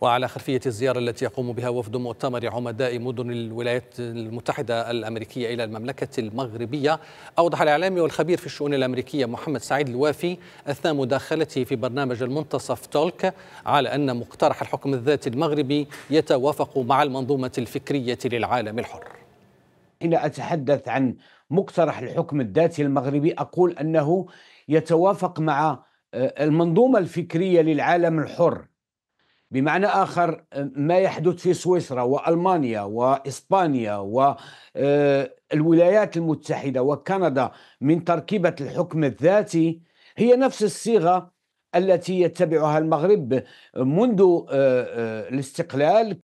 وعلى خلفية الزيارة التي يقوم بها وفد مؤتمر عمداء مدن الولايات المتحدة الأمريكية إلى المملكة المغربية أوضح الإعلامي والخبير في الشؤون الأمريكية محمد سعيد الوافي أثناء مداخلته في برنامج المنتصف تولك على أن مقترح الحكم الذاتي المغربي يتوافق مع المنظومة الفكرية للعالم الحر حين أتحدث عن مقترح الحكم الذاتي المغربي أقول أنه يتوافق مع آه، المنظومة الفكرية للعالم الحر بمعنى آخر ما يحدث في سويسرا وألمانيا وإسبانيا والولايات أه، المتحدة وكندا من تركيبة الحكم الذاتي هي نفس الصيغة التي يتبعها المغرب منذ أه، أه، الاستقلال